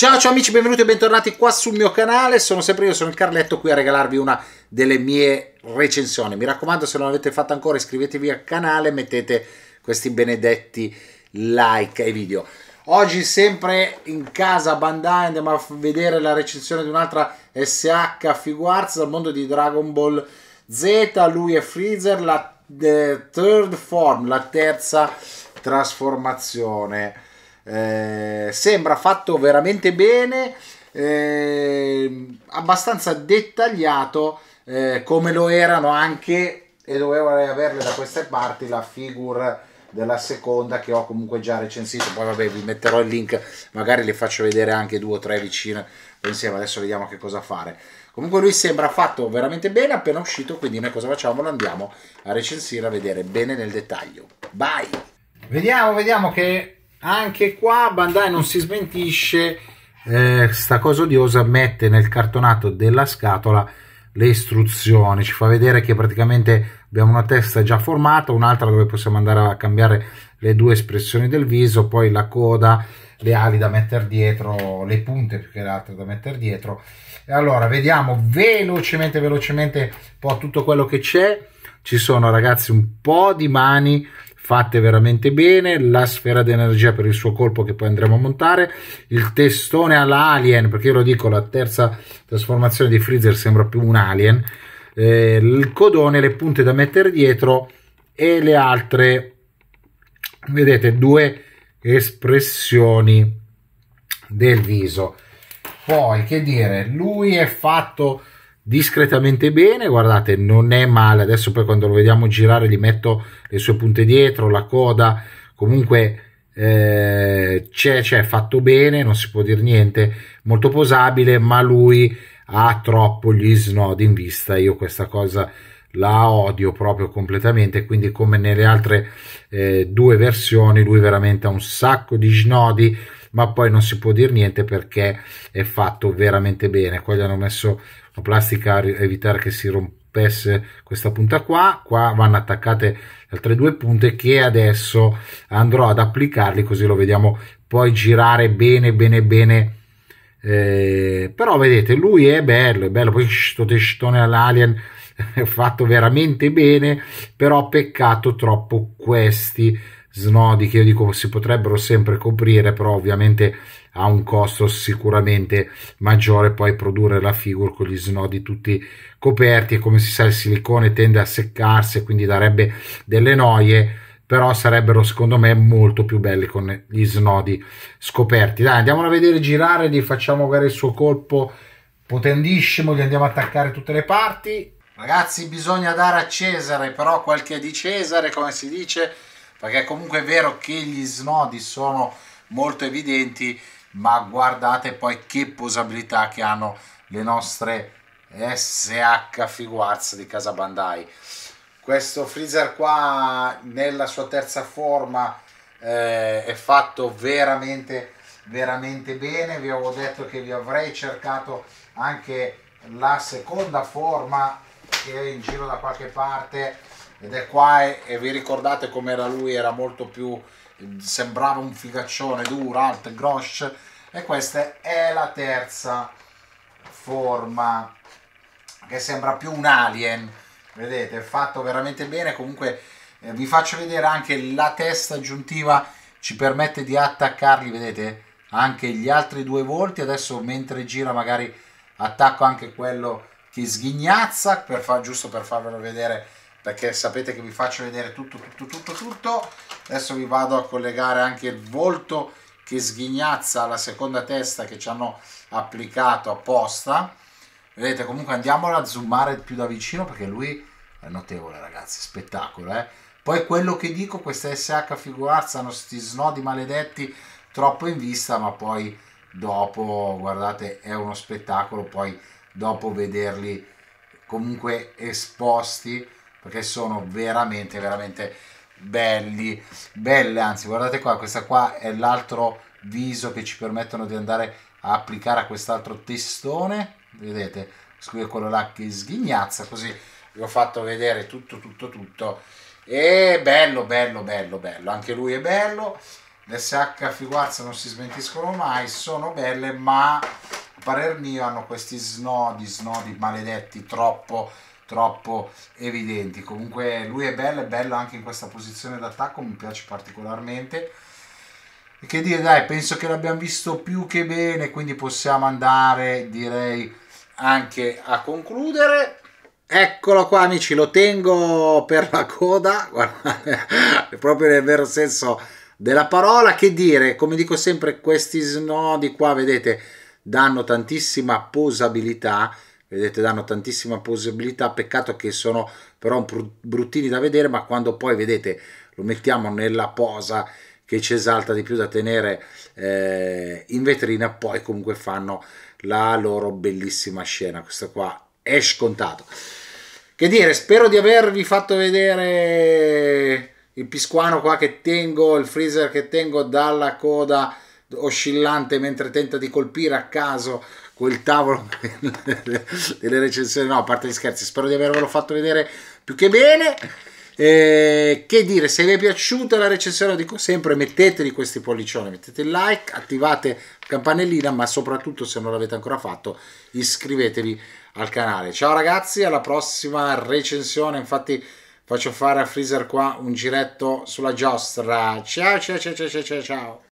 Ciao ciao amici, benvenuti e bentornati qua sul mio canale, sono sempre io, sono il Carletto qui a regalarvi una delle mie recensioni. Mi raccomando, se non l'avete fatta ancora iscrivetevi al canale, mettete questi benedetti like ai video. Oggi sempre in casa Bandai andiamo a vedere la recensione di un'altra SH Figuarts dal mondo di Dragon Ball Z, lui è Freezer, la eh, third form, la terza trasformazione. Eh, sembra fatto veramente bene, eh, abbastanza dettagliato eh, come lo erano anche e dovevo averle da queste parti la figure della seconda che ho comunque già recensito poi vabbè vi metterò il link magari le faccio vedere anche due o tre vicine insieme adesso vediamo che cosa fare comunque lui sembra fatto veramente bene appena uscito quindi noi cosa facciamo lo andiamo a recensire a vedere bene nel dettaglio bye vediamo vediamo che anche qua Bandai non si smentisce eh, sta cosa odiosa mette nel cartonato della scatola le istruzioni ci fa vedere che praticamente abbiamo una testa già formata un'altra dove possiamo andare a cambiare le due espressioni del viso poi la coda le ali da mettere dietro le punte più che altro da mettere dietro e allora vediamo velocemente velocemente un po' tutto quello che c'è ci sono ragazzi un po' di mani fatte veramente bene, la sfera d'energia per il suo colpo che poi andremo a montare, il testone all'alien, perché io lo dico, la terza trasformazione di Freezer sembra più un alien, eh, il codone, le punte da mettere dietro e le altre, vedete, due espressioni del viso. Poi, che dire, lui è fatto discretamente bene guardate non è male adesso poi quando lo vediamo girare gli metto le sue punte dietro la coda comunque eh, c'è fatto bene non si può dire niente molto posabile ma lui ha troppo gli snodi in vista io questa cosa la odio proprio completamente quindi come nelle altre eh, due versioni lui veramente ha un sacco di snodi ma poi non si può dire niente perché è fatto veramente bene. Qua gli hanno messo la plastica a evitare che si rompesse questa punta qua, qua vanno attaccate altre due punte che adesso andrò ad applicarli così lo vediamo poi girare bene bene bene eh, però vedete lui è bello è bello poi sto testone all'alien è fatto veramente bene però peccato troppo questi snodi che io dico si potrebbero sempre coprire però ovviamente ha un costo sicuramente maggiore poi produrre la figure con gli snodi tutti coperti e come si sa il silicone tende a seccarsi quindi darebbe delle noie però sarebbero secondo me molto più belli con gli snodi scoperti dai andiamolo a vedere girare gli facciamo avere il suo colpo potentissimo gli andiamo a attaccare tutte le parti ragazzi bisogna dare a Cesare però qualche di Cesare come si dice perché comunque è vero che gli snodi sono molto evidenti ma guardate poi che posabilità che hanno le nostre SH Figuarts di casa Bandai questo freezer qua nella sua terza forma eh, è fatto veramente veramente bene vi avevo detto che vi avrei cercato anche la seconda forma che è in giro da qualche parte ed è qua e, e vi ricordate com'era lui, era molto più, sembrava un figaccione duro, alt grosh e questa è la terza forma che sembra più un alien, vedete, è fatto veramente bene, comunque eh, vi faccio vedere anche la testa aggiuntiva ci permette di attaccarli, vedete, anche gli altri due volti, adesso mentre gira magari attacco anche quello che sghignazza, per far, giusto per farvelo vedere perché sapete che vi faccio vedere tutto, tutto, tutto, tutto. Adesso vi vado a collegare anche il volto che sghignazza la seconda testa che ci hanno applicato apposta. Vedete, comunque andiamola a zoomare più da vicino perché lui è notevole, ragazzi, spettacolo, eh? Poi quello che dico, questa SH figurazza hanno sti snodi maledetti troppo in vista, ma poi dopo, guardate, è uno spettacolo, poi dopo vederli comunque esposti perché sono veramente, veramente belli, belle, anzi guardate qua, questa qua è l'altro viso che ci permettono di andare a applicare a quest'altro testone, vedete, qui è quello là che sghignazza, così vi ho fatto vedere tutto, tutto, tutto, e bello, bello, bello, bello, anche lui è bello, le SH Figuarza non si smentiscono mai, sono belle, ma a parer mio hanno questi snodi, snodi maledetti troppo troppo evidenti. Comunque lui è bello, è bello anche in questa posizione d'attacco, mi piace particolarmente. E che dire, dai, penso che l'abbiamo visto più che bene, quindi possiamo andare, direi, anche a concludere. Eccolo qua amici, lo tengo per la coda, guardate, proprio nel vero senso della parola, che dire, come dico sempre, questi snodi qua, vedete, danno tantissima posabilità, vedete danno tantissima possibilità peccato che sono però bruttini da vedere ma quando poi vedete lo mettiamo nella posa che ci esalta di più da tenere eh, in vetrina poi comunque fanno la loro bellissima scena questo qua è scontato che dire spero di avervi fatto vedere il pisquano qua che tengo il freezer che tengo dalla coda oscillante mentre tenta di colpire a caso quel tavolo delle recensioni, no, a parte gli scherzi, spero di avervelo fatto vedere più che bene. Eh, che dire, se vi è piaciuta la recensione, dico sempre, metteteli questi pollicioni, mettete il like, attivate la campanellina, ma soprattutto se non l'avete ancora fatto, iscrivetevi al canale. Ciao ragazzi, alla prossima recensione, infatti faccio fare a Freezer qua un giretto sulla giostra. Ciao ciao ciao ciao ciao ciao.